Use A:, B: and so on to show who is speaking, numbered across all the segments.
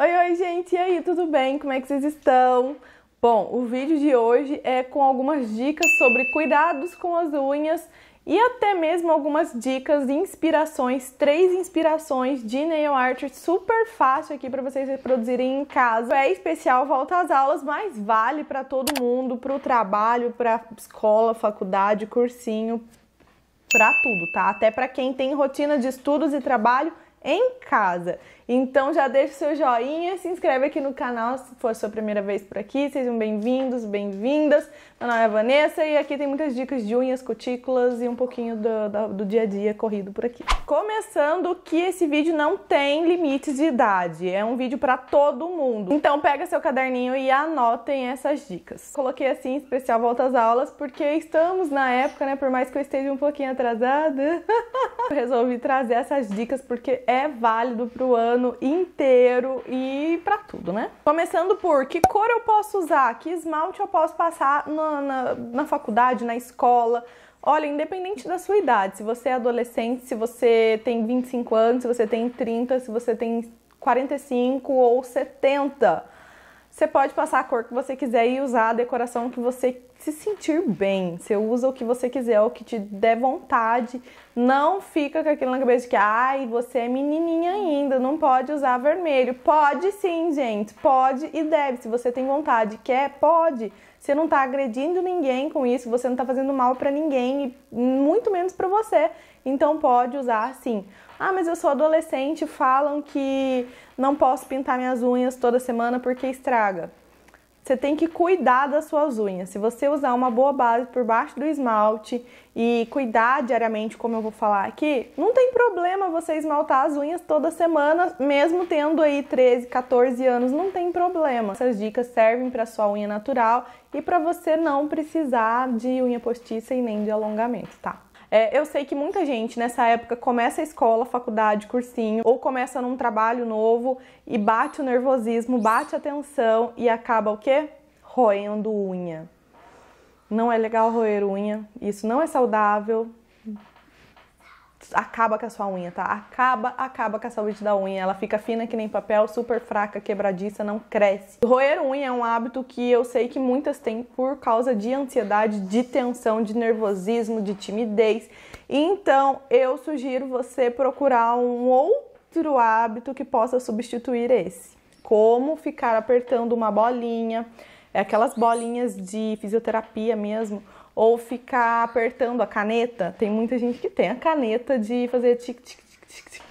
A: Oi, oi, gente! E aí, tudo bem? Como é que vocês estão? Bom, o vídeo de hoje é com algumas dicas sobre cuidados com as unhas e até mesmo algumas dicas e inspirações, três inspirações de nail art super fácil aqui para vocês reproduzirem em casa. É especial volta às aulas, mas vale para todo mundo, para o trabalho, para escola, faculdade, cursinho, para tudo, tá? Até para quem tem rotina de estudos e trabalho em casa. Então já deixa o seu joinha, se inscreve aqui no canal se for sua primeira vez por aqui. Sejam bem-vindos, bem-vindas. Meu nome é Vanessa e aqui tem muitas dicas de unhas, cutículas e um pouquinho do, do, do dia a dia corrido por aqui. Começando que esse vídeo não tem limites de idade, é um vídeo para todo mundo. Então pega seu caderninho e anotem essas dicas. Coloquei assim especial volta às aulas porque estamos na época, né, por mais que eu esteja um pouquinho atrasada, resolvi trazer essas dicas porque é válido para o ano inteiro e para tudo, né? Começando por que cor eu posso usar, que esmalte eu posso passar na, na, na faculdade, na escola. Olha, independente da sua idade, se você é adolescente, se você tem 25 anos, se você tem 30, se você tem 45 ou 70, você pode passar a cor que você quiser e usar a decoração que você se sentir bem. Você usa o que você quiser, o que te der vontade. Não fica com aquilo na cabeça de que, ai, você é menininha ainda, não pode usar vermelho. Pode sim, gente, pode e deve. Se você tem vontade, quer, pode. Você não tá agredindo ninguém com isso, você não tá fazendo mal para ninguém, muito menos para você. Então pode usar sim. Ah, mas eu sou adolescente, falam que não posso pintar minhas unhas toda semana porque estraga você tem que cuidar das suas unhas. Se você usar uma boa base por baixo do esmalte e cuidar diariamente, como eu vou falar aqui, não tem problema você esmaltar as unhas toda semana, mesmo tendo aí 13, 14 anos, não tem problema. Essas dicas servem para sua unha natural e para você não precisar de unha postiça e nem de alongamento, tá? É, eu sei que muita gente nessa época começa a escola, faculdade, cursinho, ou começa num trabalho novo e bate o nervosismo, bate a tensão e acaba o quê? Roendo unha. Não é legal roer unha, isso não é saudável, acaba com a sua unha, tá? Acaba, acaba com a saúde da unha. Ela fica fina que nem papel, super fraca, quebradiça, não cresce. Roer unha é um hábito que eu sei que muitas têm por causa de ansiedade, de tensão, de nervosismo, de timidez. Então, eu sugiro você procurar um outro hábito que possa substituir esse. Como ficar apertando uma bolinha, é aquelas bolinhas de fisioterapia mesmo ou ficar apertando a caneta. Tem muita gente que tem a caneta de fazer tic tic tic tic. tic.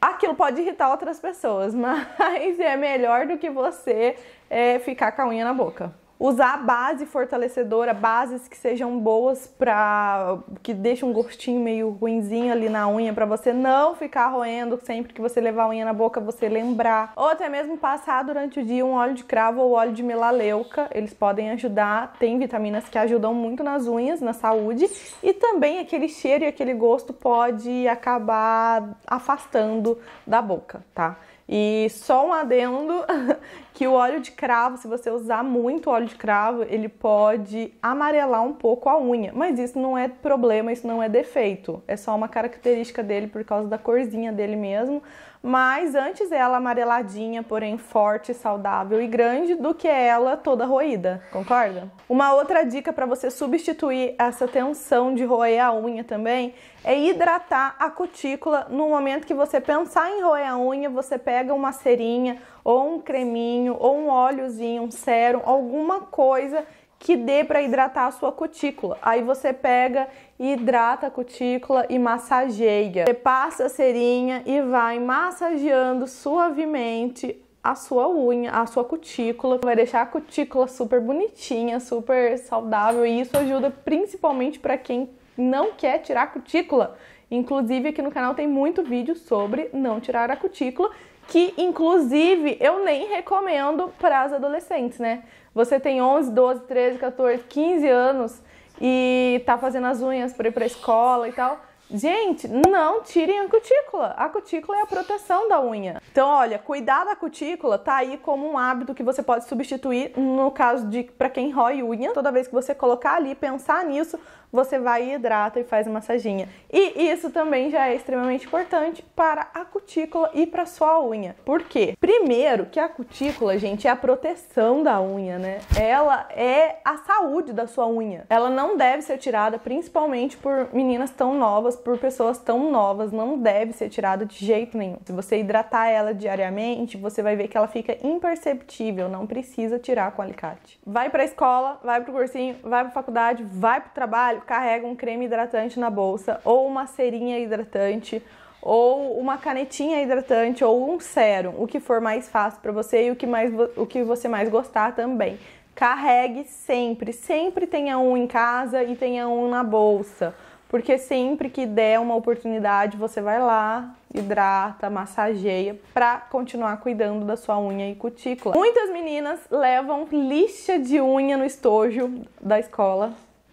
A: Aquilo pode irritar outras pessoas, mas é melhor do que você é, ficar com a unha na boca usar a base fortalecedora, bases que sejam boas pra que deixem um gostinho meio ruinzinho ali na unha para você não ficar roendo sempre que você levar a unha na boca, você lembrar. Ou até mesmo passar durante o dia um óleo de cravo ou óleo de melaleuca, eles podem ajudar, tem vitaminas que ajudam muito nas unhas, na saúde, e também aquele cheiro e aquele gosto pode acabar afastando da boca, tá? E só um adendo que o óleo de cravo, se você usar muito óleo de cravo, ele pode amarelar um pouco a unha, mas isso não é problema, isso não é defeito, é só uma característica dele por causa da corzinha dele mesmo mas antes ela amareladinha, porém forte, saudável e grande, do que ela toda roída, concorda? Uma outra dica para você substituir essa tensão de roer a unha também é hidratar a cutícula no momento que você pensar em roer a unha, você pega uma cerinha ou um creminho ou um óleozinho, um sérum, alguma coisa que dê para hidratar a sua cutícula. Aí você pega hidrata a cutícula e massageia. Você passa a cerinha e vai massageando suavemente a sua unha, a sua cutícula, vai deixar a cutícula super bonitinha, super saudável e isso ajuda principalmente para quem não quer tirar a cutícula. Inclusive aqui no canal tem muito vídeo sobre não tirar a cutícula, que inclusive eu nem recomendo para as adolescentes, né? Você tem 11, 12, 13, 14, 15 anos, e tá fazendo as unhas para ir para a escola e tal. Gente, não tirem a cutícula. A cutícula é a proteção da unha. Então, olha, cuidar da cutícula tá aí como um hábito que você pode substituir no caso de para quem rói unha. Toda vez que você colocar ali, pensar nisso, você vai e hidrata e faz massaginha. E isso também já é extremamente importante para a cutícula e para sua unha. Por quê? Primeiro, que a cutícula, gente, é a proteção da unha, né? Ela é a saúde da sua unha. Ela não deve ser tirada, principalmente por meninas tão novas, por pessoas tão novas, não deve ser tirada de jeito nenhum. Se você hidratar ela diariamente, você vai ver que ela fica imperceptível, não precisa tirar com alicate. Vai para a escola, vai para o cursinho, vai para faculdade, vai para o trabalho, carrega um creme hidratante na bolsa, ou uma cerinha hidratante, ou uma canetinha hidratante, ou um sérum, o que for mais fácil para você e o que, mais, o que você mais gostar também. Carregue sempre, sempre tenha um em casa e tenha um na bolsa, porque sempre que der uma oportunidade, você vai lá, hidrata, massageia para continuar cuidando da sua unha e cutícula. Muitas meninas levam lixa de unha no estojo da escola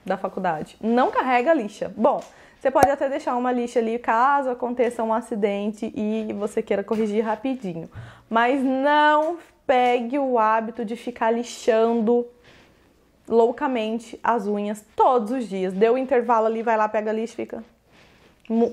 A: da faculdade. Não carrega lixa. Bom, você pode até deixar uma lixa ali caso aconteça um acidente e você queira corrigir rapidinho. Mas não pegue o hábito de ficar lixando loucamente as unhas todos os dias. Deu um intervalo ali, vai lá, pega a lixa e fica.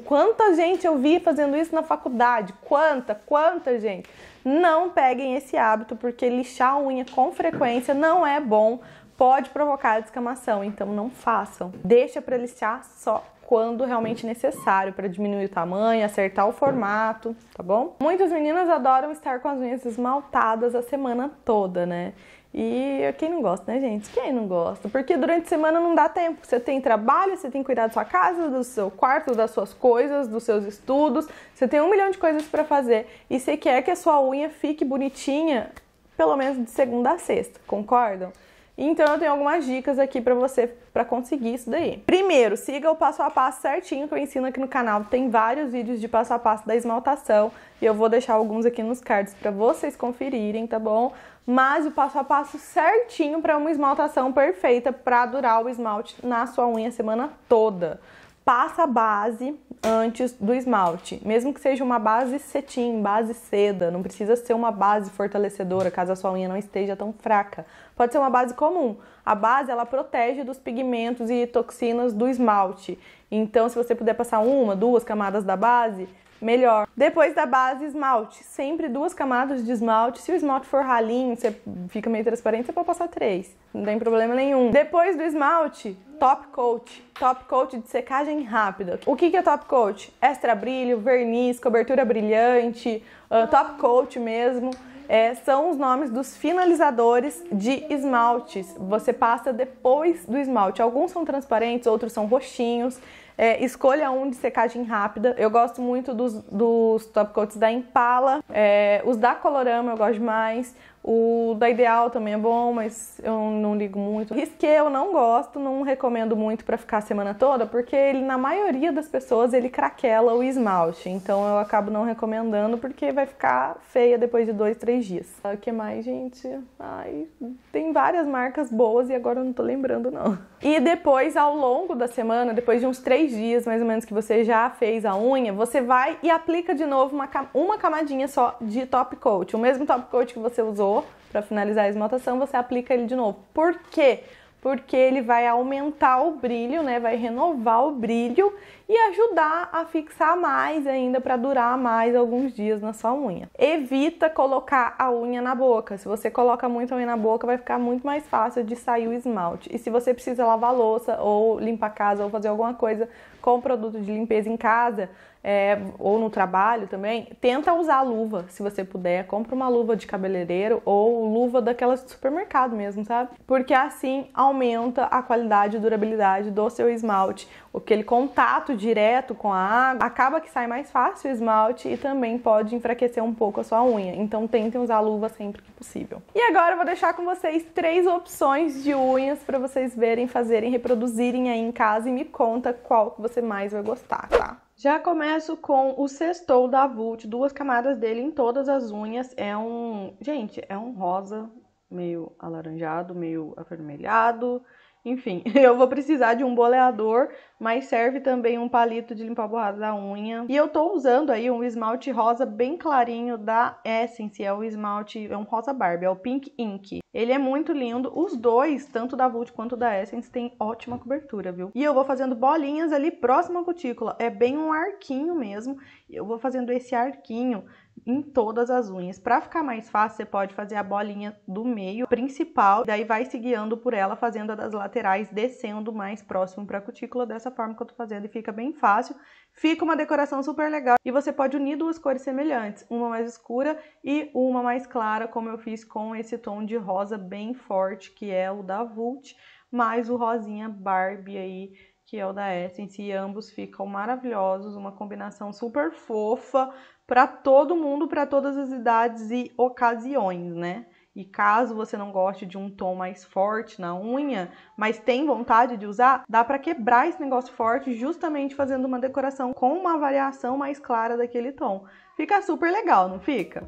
A: Quanta gente eu vi fazendo isso na faculdade? Quanta, quanta gente? Não peguem esse hábito, porque lixar a unha com frequência não é bom pode provocar a descamação, então não façam. Deixa para lixar só quando realmente necessário para diminuir o tamanho, acertar o formato, tá bom? Muitas meninas adoram estar com as unhas esmaltadas a semana toda, né? E é quem não gosta, né, gente? Quem não gosta? Porque durante a semana não dá tempo. Você tem trabalho, você tem que cuidar da sua casa, do seu quarto, das suas coisas, dos seus estudos. Você tem um milhão de coisas para fazer. E você quer que a sua unha fique bonitinha, pelo menos de segunda a sexta, concordam? Então eu tenho algumas dicas aqui para você para conseguir isso daí. Primeiro, siga o passo a passo certinho que eu ensino aqui no canal. Tem vários vídeos de passo a passo da esmaltação e eu vou deixar alguns aqui nos cards para vocês conferirem, tá bom? Mas o passo a passo certinho para uma esmaltação perfeita para durar o esmalte na sua unha a semana toda passa a base antes do esmalte, mesmo que seja uma base cetim, base seda, não precisa ser uma base fortalecedora, caso a sua unha não esteja tão fraca. Pode ser uma base comum. A base ela protege dos pigmentos e toxinas do esmalte. Então, se você puder passar uma, duas camadas da base, melhor. Depois da base, esmalte. Sempre duas camadas de esmalte. Se o esmalte for ralinho, você fica meio transparente, você pode passar três. Não tem problema nenhum. Depois do esmalte, top coat. Top coat de secagem rápida. O que é top coat? Extra brilho, verniz, cobertura brilhante, uh, top coat mesmo. É, são os nomes dos finalizadores de esmaltes. Você passa depois do esmalte. Alguns são transparentes, outros são roxinhos. É, escolha um de secagem rápida. Eu gosto muito dos, dos top coats da Impala, é, os da Colorama eu gosto demais. O da Ideal também é bom, mas eu não ligo muito. Risque eu não gosto, não recomendo muito para ficar a semana toda, porque ele na maioria das pessoas ele craquela o esmalte, então eu acabo não recomendando porque vai ficar feia depois de dois, três dias. O que mais, gente? Ai, tem várias marcas boas e agora eu não tô lembrando não. E depois ao longo da semana, depois de uns três dias mais ou menos que você já fez a unha, você vai e aplica de novo uma, uma camadinha só de top coat. O mesmo top coat que você usou para finalizar a esmaltação, você aplica ele de novo. Por quê? Porque ele vai aumentar o brilho, né? Vai renovar o brilho e ajudar a fixar mais ainda para durar mais alguns dias na sua unha. Evita colocar a unha na boca. Se você coloca muito a unha na boca, vai ficar muito mais fácil de sair o esmalte. E se você precisa lavar louça ou limpar a casa ou fazer alguma coisa com produto de limpeza em casa, é, ou no trabalho também, tenta usar luva, se você puder. Compra uma luva de cabeleireiro ou luva daquelas de supermercado mesmo, sabe? Porque assim aumenta a qualidade e durabilidade do seu esmalte. Aquele contato direto com a água, acaba que sai mais fácil o esmalte e também pode enfraquecer um pouco a sua unha. Então tentem usar luva sempre que possível. E agora eu vou deixar com vocês três opções de unhas para vocês verem, fazerem, reproduzirem aí em casa e me conta qual que você mais vai gostar, tá? Já começo com o sextou da Vult, duas camadas dele em todas as unhas. É um, gente, é um rosa meio alaranjado, meio avermelhado. Enfim, eu vou precisar de um boleador, mas serve também um palito de limpar a borracha da unha. E eu tô usando aí um esmalte rosa bem clarinho da Essence, é o esmalte, é um rosa Barbie, é o Pink Ink. Ele é muito lindo, os dois, tanto da Vult quanto da Essence, tem ótima cobertura, viu? E eu vou fazendo bolinhas ali próximo à cutícula, é bem um arquinho mesmo, eu vou fazendo esse arquinho em todas as unhas. Para ficar mais fácil, você pode fazer a bolinha do meio principal, daí vai se guiando por ela, fazendo a das laterais, descendo mais próximo para a cutícula, dessa forma que eu tô fazendo e fica bem fácil. Fica uma decoração super legal e você pode unir duas cores semelhantes, uma mais escura e uma mais clara, como eu fiz com esse tom de rosa bem forte, que é o da Vult, mais o rosinha Barbie aí, que é o da Essence, e ambos ficam maravilhosos, uma combinação super fofa, para todo mundo, para todas as idades e ocasiões, né? E caso você não goste de um tom mais forte na unha, mas tem vontade de usar, dá para quebrar esse negócio forte justamente fazendo uma decoração com uma variação mais clara daquele tom. Fica super legal, não fica?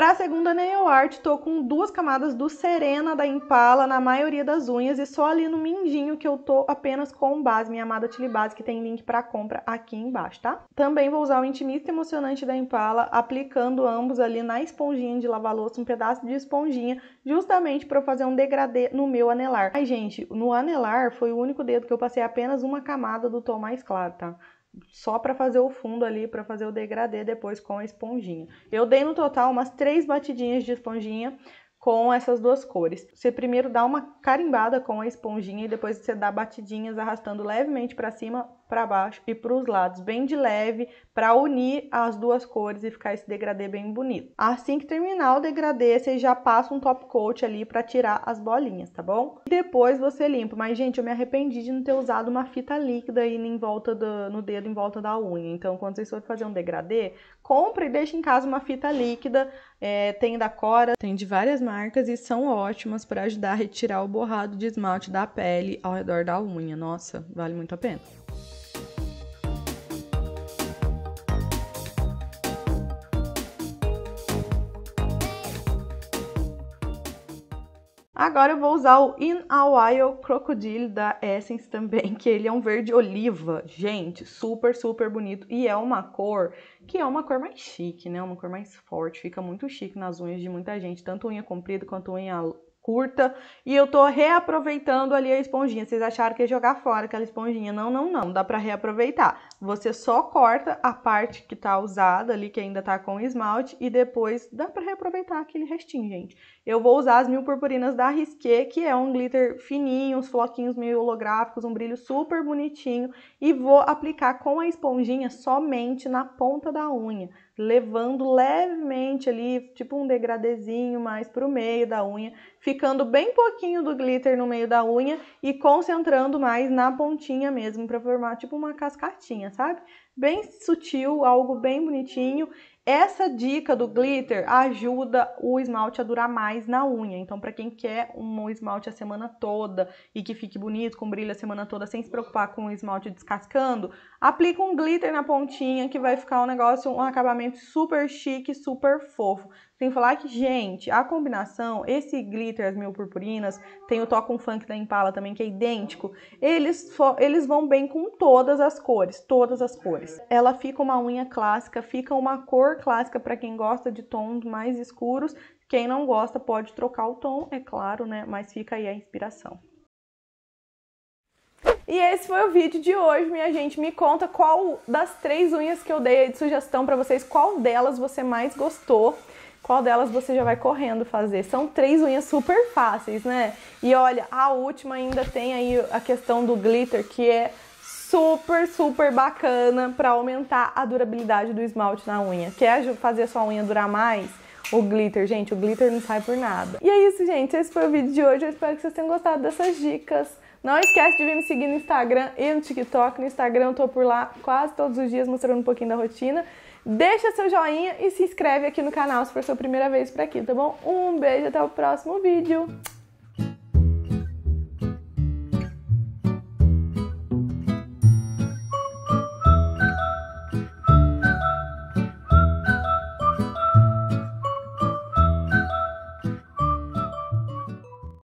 A: Para a segunda nail art, tô com duas camadas do Serena da Impala na maioria das unhas e só ali no mindinho que eu tô apenas com base, minha amada Tilly Base, que tem link para compra aqui embaixo, tá? Também vou usar o Intimista Emocionante da Impala, aplicando ambos ali na esponjinha de lavar louça, um pedaço de esponjinha, justamente para fazer um degradê no meu anelar. Ai, gente, no anelar foi o único dedo que eu passei apenas uma camada do tom mais claro, tá? só para fazer o fundo ali, para fazer o degradê depois com a esponjinha. Eu dei no total umas três batidinhas de esponjinha com essas duas cores. Você primeiro dá uma carimbada com a esponjinha e depois você dá batidinhas arrastando levemente para cima para baixo e para os lados, bem de leve, para unir as duas cores e ficar esse degradê bem bonito. Assim que terminar o degradê, você já passa um top coat ali para tirar as bolinhas, tá bom? E depois você limpa. Mas, gente, eu me arrependi de não ter usado uma fita líquida aí em volta do, no dedo, em volta da unha. Então, quando vocês forem fazer um degradê, compra e deixa em casa uma fita líquida. É, tem da Cora, tem de várias marcas e são ótimas para ajudar a retirar o borrado de esmalte da pele ao redor da unha. Nossa, vale muito a pena. Agora eu vou usar o In A Wild Crocodile da Essence também, que ele é um verde oliva. Gente, super, super bonito. E é uma cor que é uma cor mais chique, né? Uma cor mais forte. Fica muito chique nas unhas de muita gente, tanto unha comprida quanto unha curta e eu tô reaproveitando ali a esponjinha. Vocês acharam que ia jogar fora aquela esponjinha? Não, não, não, dá para reaproveitar. Você só corta a parte que tá usada ali, que ainda tá com esmalte e depois dá para reaproveitar aquele restinho, gente eu vou usar as mil purpurinas da Risqué, que é um glitter fininho, os floquinhos meio holográficos, um brilho super bonitinho, e vou aplicar com a esponjinha somente na ponta da unha, levando levemente ali, tipo um degradezinho mais para o meio da unha, ficando bem pouquinho do glitter no meio da unha e concentrando mais na pontinha mesmo, para formar tipo uma cascatinha, sabe? Bem sutil, algo bem bonitinho essa dica do glitter ajuda o esmalte a durar mais na unha. Então, para quem quer um esmalte a semana toda e que fique bonito, com brilho a semana toda, sem se preocupar com o esmalte descascando, aplica um glitter na pontinha que vai ficar um negócio, um acabamento super chique, super fofo tem que falar que, gente, a combinação, esse glitter, as mil purpurinas, tem o toque funk da Impala também, que é idêntico. Eles, eles vão bem com todas as cores, todas as cores. Ela fica uma unha clássica, fica uma cor clássica para quem gosta de tons mais escuros. Quem não gosta pode trocar o tom, é claro, né? Mas fica aí a inspiração. E esse foi o vídeo de hoje, minha gente. Me conta qual das três unhas que eu dei de sugestão para vocês, qual delas você mais gostou qual delas você já vai correndo fazer. São três unhas super fáceis, né? E olha, a última ainda tem aí a questão do glitter, que é super, super bacana para aumentar a durabilidade do esmalte na unha. Quer fazer sua unha durar mais? O glitter, gente, o glitter não sai por nada. E é isso, gente. Esse foi o vídeo de hoje. Eu espero que vocês tenham gostado dessas dicas. Não esquece de vir me seguir no Instagram e no TikTok. No Instagram eu tô por lá quase todos os dias mostrando um pouquinho da rotina. Deixa seu joinha e se inscreve aqui no canal se for sua primeira vez por aqui, tá bom? Um beijo, até o próximo vídeo!